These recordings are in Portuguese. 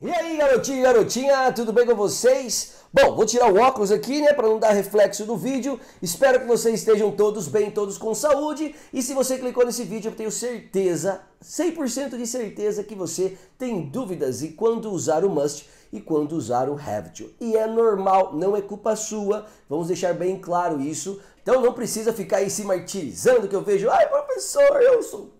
E aí, garotinho e garotinha, tudo bem com vocês? Bom, vou tirar o óculos aqui, né, para não dar reflexo no vídeo. Espero que vocês estejam todos bem, todos com saúde. E se você clicou nesse vídeo, eu tenho certeza, 100% de certeza que você tem dúvidas e quando usar o must e quando usar o have to. E é normal, não é culpa sua. Vamos deixar bem claro isso. Então não precisa ficar aí se martirizando que eu vejo, ai, professor, eu sou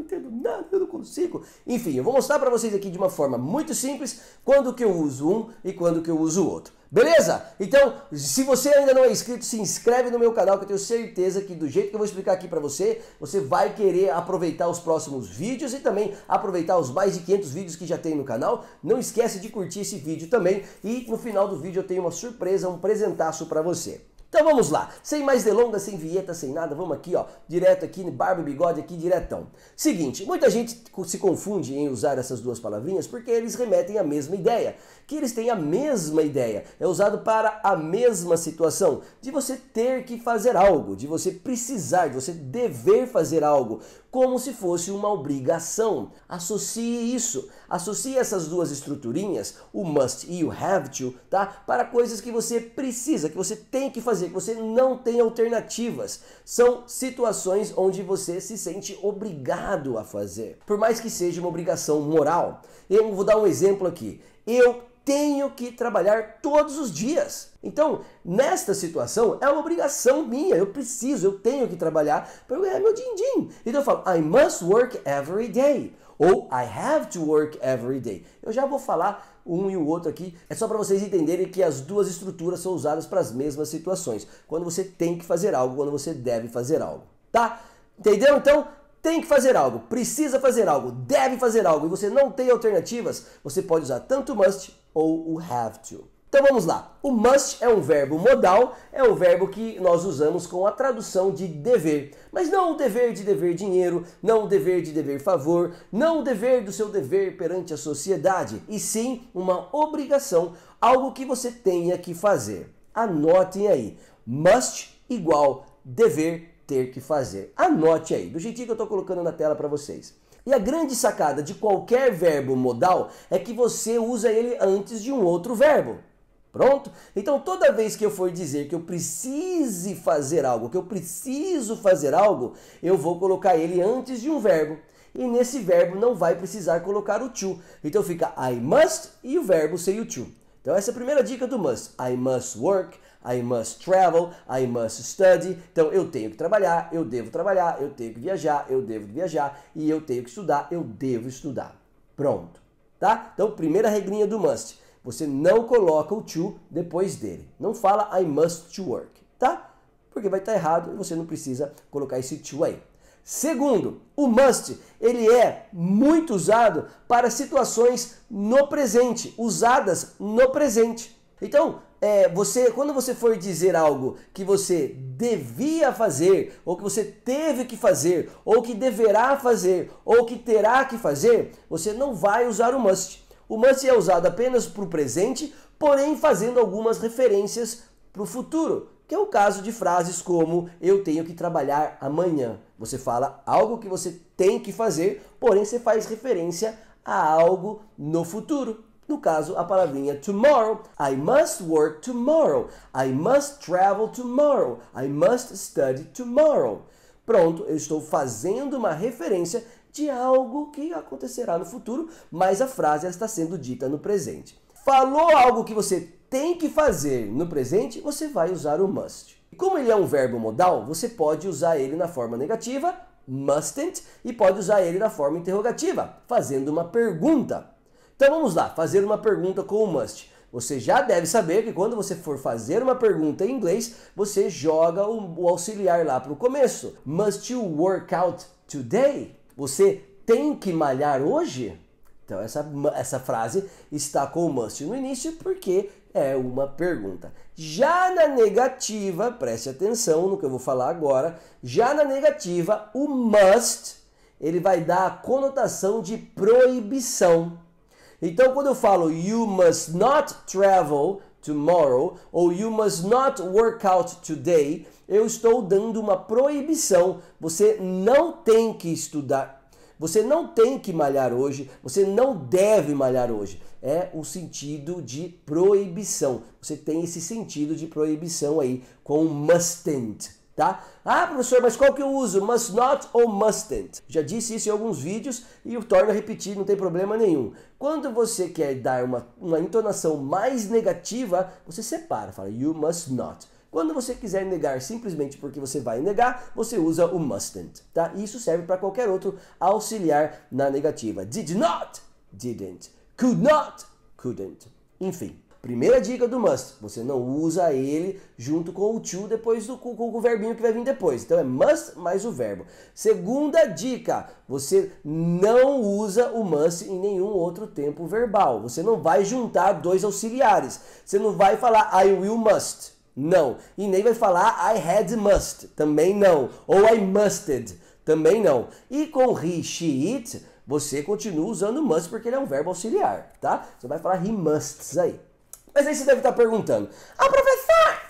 não entendo nada, eu não consigo. Enfim, eu vou mostrar para vocês aqui de uma forma muito simples quando que eu uso um e quando que eu uso o outro. Beleza? Então, se você ainda não é inscrito, se inscreve no meu canal que eu tenho certeza que do jeito que eu vou explicar aqui para você, você vai querer aproveitar os próximos vídeos e também aproveitar os mais de 500 vídeos que já tem no canal. Não esquece de curtir esse vídeo também e no final do vídeo eu tenho uma surpresa, um presentaço para você. Então vamos lá, sem mais delongas, sem vinheta, sem nada, vamos aqui, ó, direto aqui, barba e bigode aqui, diretão. Seguinte, muita gente se confunde em usar essas duas palavrinhas porque eles remetem à mesma ideia, que eles têm a mesma ideia, é usado para a mesma situação, de você ter que fazer algo, de você precisar, de você dever fazer algo, como se fosse uma obrigação. Associe isso Associe essas duas estruturinhas, o must e o have to, tá? Para coisas que você precisa, que você tem que fazer, que você não tem alternativas. São situações onde você se sente obrigado a fazer. Por mais que seja uma obrigação moral. Eu vou dar um exemplo aqui. Eu tenho que trabalhar todos os dias. Então, nesta situação, é uma obrigação minha. Eu preciso, eu tenho que trabalhar para ganhar meu din-din. Então eu falo, I must work every day. Ou I have to work every day. Eu já vou falar um e o outro aqui, é só para vocês entenderem que as duas estruturas são usadas para as mesmas situações. Quando você tem que fazer algo, quando você deve fazer algo. Tá? Entendeu? Então, tem que fazer algo, precisa fazer algo, deve fazer algo e você não tem alternativas, você pode usar tanto must ou o have to. Então vamos lá. O must é um verbo modal, é o verbo que nós usamos com a tradução de dever. Mas não o dever de dever dinheiro, não o dever de dever favor, não o dever do seu dever perante a sociedade, e sim uma obrigação, algo que você tenha que fazer. Anotem aí. Must igual dever ter que fazer. Anote aí, do jeitinho que eu estou colocando na tela para vocês. E a grande sacada de qualquer verbo modal é que você usa ele antes de um outro verbo. Pronto? Então toda vez que eu for dizer que eu precise fazer algo, que eu preciso fazer algo, eu vou colocar ele antes de um verbo. E nesse verbo não vai precisar colocar o to. Então fica I must e o verbo sem o to. Então essa é a primeira dica do must. I must work, I must travel, I must study. Então eu tenho que trabalhar, eu devo trabalhar, eu tenho que viajar, eu devo viajar e eu tenho que estudar, eu devo estudar. Pronto, tá? Então primeira regrinha do must. Você não coloca o to depois dele. Não fala I must to work, tá? Porque vai estar tá errado e você não precisa colocar esse to aí. Segundo, o must, ele é muito usado para situações no presente, usadas no presente. Então, é, você, quando você for dizer algo que você devia fazer, ou que você teve que fazer, ou que deverá fazer, ou que terá que fazer, você não vai usar o must. O must é usado apenas para o presente, porém fazendo algumas referências para o futuro, que é o caso de frases como eu tenho que trabalhar amanhã. Você fala algo que você tem que fazer, porém você faz referência a algo no futuro. No caso, a palavrinha tomorrow. I must work tomorrow. I must travel tomorrow. I must study tomorrow. Pronto, eu estou fazendo uma referência de algo que acontecerá no futuro, mas a frase está sendo dita no presente. Falou algo que você tem que fazer no presente, você vai usar o must. Como ele é um verbo modal, você pode usar ele na forma negativa, mustn't, e pode usar ele na forma interrogativa, fazendo uma pergunta. Então vamos lá, fazer uma pergunta com o must. Você já deve saber que quando você for fazer uma pergunta em inglês, você joga o, auxiliar lá para o começo. Must you work out today? Você tem que malhar hoje? Então, essa, essa frase está com o must no início porque é uma pergunta. Já na negativa, preste atenção no que eu vou falar agora. Já na negativa, o must ele vai dar a conotação de proibição. Então, quando eu falo you must not travel, tomorrow, ou you must not work out today, eu estou dando uma proibição. Você não tem que estudar. Você não tem que malhar hoje, você não deve malhar hoje. É o sentido de proibição. Você tem esse sentido de proibição aí com mustn't tá? Ah, professor, mas qual que eu uso? Must not ou mustn't? Já disse isso em alguns vídeos e o torno a repetir, não tem problema nenhum. Quando você quer dar uma, uma entonação mais negativa, você separa, fala you must not. Quando você quiser negar simplesmente porque você vai negar, você usa o mustn't, tá? E isso serve para qualquer outro auxiliar na negativa. Did not, didn't. Could not, couldn't. Enfim. Primeira dica do must, você não usa ele junto com o to depois do com, com o verbinho que vai vir depois. Então é must mais o verbo. Segunda dica, você não usa o must em nenhum outro tempo verbal. Você não vai juntar dois auxiliares. Você não vai falar I will must. Não. E nem vai falar I had must. Também não. Ou I musted. Também não. E com he, she, it, você continua usando must porque ele é um verbo auxiliar, tá? Você vai falar he musts aí. Mas aí você deve estar tá perguntando: Ah, professor,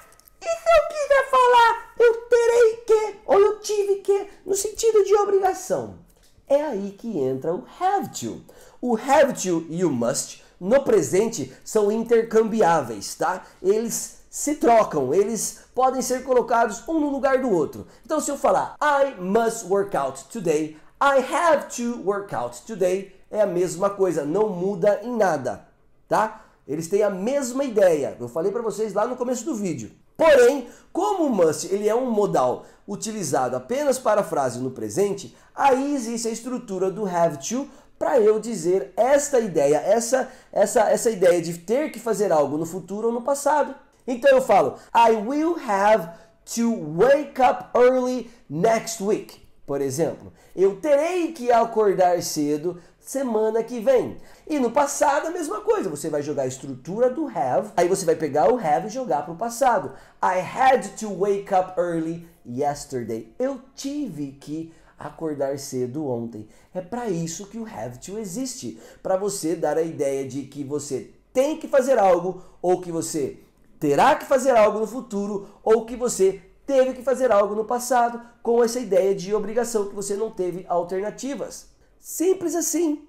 e se eu quiser falar eu terei que ou eu tive que no sentido de obrigação? É aí que entra o have to. O have to e o must no presente são intercambiáveis, tá? Eles se trocam, eles podem ser colocados um no lugar do outro. Então, se eu falar I must work out today, I have to work out today, é a mesma coisa, não muda em nada, tá? Eles têm a mesma ideia. Eu falei para vocês lá no começo do vídeo. Porém, como o must ele é um modal utilizado apenas para a frase no presente, aí existe a estrutura do have to para eu dizer esta ideia, essa, essa, essa ideia de ter que fazer algo no futuro ou no passado. Então eu falo, I will have to wake up early next week. Por exemplo, eu terei que acordar cedo semana que vem. E no passado a mesma coisa, você vai jogar a estrutura do have, aí você vai pegar o have e jogar para o passado. I had to wake up early yesterday. Eu tive que acordar cedo ontem. É para isso que o have to existe, para você dar a ideia de que você tem que fazer algo ou que você terá que fazer algo no futuro ou que você teve que fazer algo no passado com essa ideia de obrigação que você não teve alternativas. Simples assim.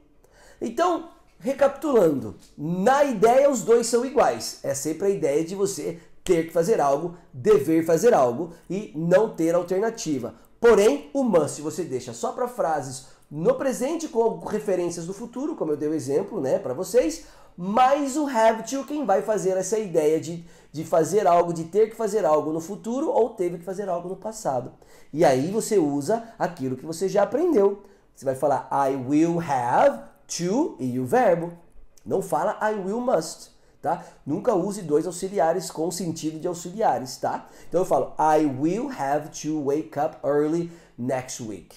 Então, recapitulando, na ideia os dois são iguais. É sempre a ideia de você ter que fazer algo, dever fazer algo e não ter alternativa. Porém, o must você deixa só para frases no presente com referências do futuro, como eu dei o um exemplo, né, para vocês, mas o have to quem vai fazer essa ideia de, de fazer algo, de ter que fazer algo no futuro ou teve que fazer algo no passado. E aí você usa aquilo que você já aprendeu. Você vai falar I will have to e o verbo. Não fala I will must, tá? Nunca use dois auxiliares com sentido de auxiliares, tá? Então eu falo I will have to wake up early next week.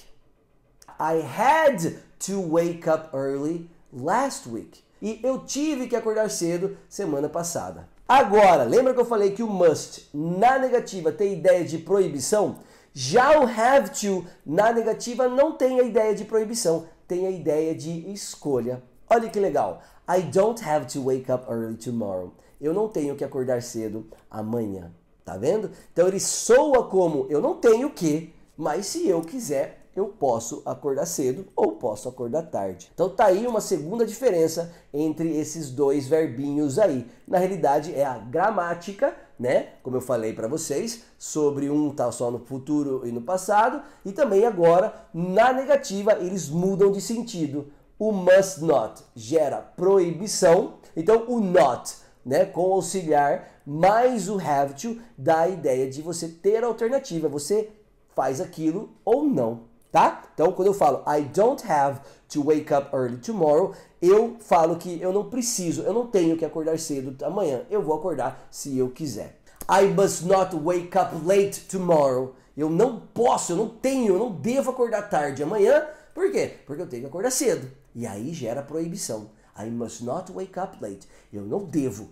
I had to wake up early last week. E eu tive que acordar cedo semana passada. Agora, lembra que eu falei que o must na negativa tem ideia de proibição? Já o have to, na negativa, não tem a ideia de proibição, tem a ideia de escolha. Olha que legal. I don't have to wake up early tomorrow. Eu não tenho que acordar cedo amanhã. Tá vendo? Então ele soa como eu não tenho que, mas se eu quiser, eu posso acordar cedo ou posso acordar tarde. Então tá aí uma segunda diferença entre esses dois verbinhos aí. Na realidade é a gramática né? Como eu falei para vocês, sobre um tá só no futuro e no passado, e também agora na negativa eles mudam de sentido. O must not gera proibição, então o not, né, com auxiliar mais o have to dá a ideia de você ter alternativa, você faz aquilo ou não tá? Então, quando eu falo I don't have to wake up early tomorrow, eu falo que eu não preciso, eu não tenho que acordar cedo amanhã. Eu vou acordar se eu quiser. I must not wake up late tomorrow. Eu não posso, eu não tenho, eu não devo acordar tarde amanhã. Por quê? Porque eu tenho que acordar cedo. E aí gera proibição. I must not wake up late. Eu não devo.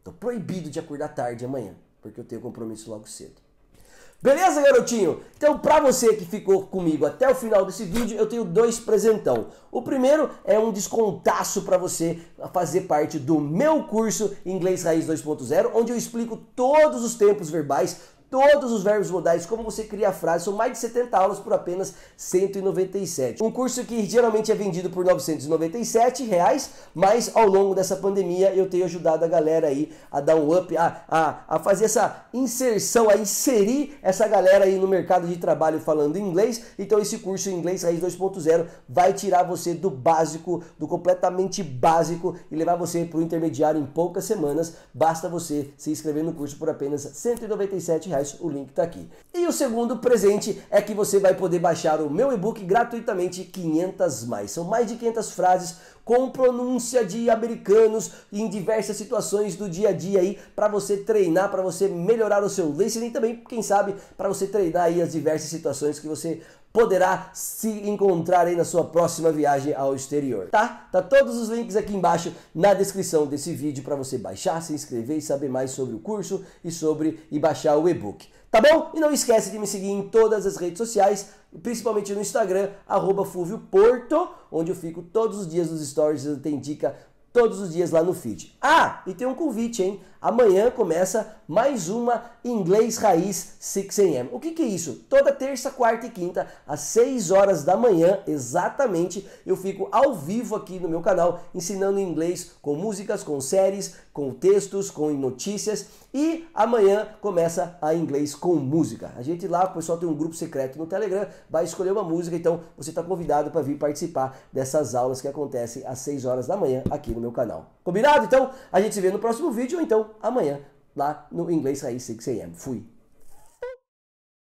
Estou proibido de acordar tarde amanhã, porque eu tenho compromisso logo cedo. Beleza, garotinho? Então, para você que ficou comigo até o final desse vídeo, eu tenho dois presentão. O primeiro é um descontaço para você fazer parte do meu curso Inglês Raiz 2.0, onde eu explico todos os tempos verbais, todos os verbos modais, como você cria a frase, são mais de 70 aulas por apenas 197. Um curso que geralmente é vendido por 997 reais, mas ao longo dessa pandemia eu tenho ajudado a galera aí a dar um up, a, a, a fazer essa inserção, a inserir essa galera aí no mercado de trabalho falando inglês. Então esse curso em inglês Raiz 2.0 vai tirar você do básico, do completamente básico e levar você para o intermediário em poucas semanas. Basta você se inscrever no curso por apenas 197 reais reais, o link está aqui. E o segundo presente é que você vai poder baixar o meu e-book gratuitamente 500 mais. São mais de 500 frases com pronúncia de americanos em diversas situações do dia a dia aí para você treinar, para você melhorar o seu listening e também, quem sabe, para você treinar aí as diversas situações que você poderá se encontrar aí na sua próxima viagem ao exterior, tá? Tá todos os links aqui embaixo na descrição desse vídeo para você baixar, se inscrever e saber mais sobre o curso e sobre e baixar o e-book. Tá bom? E não esquece de me seguir em todas as redes sociais, principalmente no Instagram, arroba Fulvio Porto, onde eu fico todos os dias nos stories, tem dica todos os dias lá no feed. Ah, e tem um convite, hein? amanhã começa mais uma Inglês Raiz 6am. O que, que é isso? Toda terça, quarta e quinta, às 6 horas da manhã, exatamente, eu fico ao vivo aqui no meu canal ensinando inglês com músicas, com séries, com textos, com notícias. E amanhã começa a inglês com música. A gente lá, o pessoal tem um grupo secreto no Telegram, vai escolher uma música, então você está convidado para vir participar dessas aulas que acontecem às 6 horas da manhã aqui no meu canal. Combinado? Então, a gente se vê no próximo vídeo ou então amanhã lá no Inglês Raiz 6am. Fui!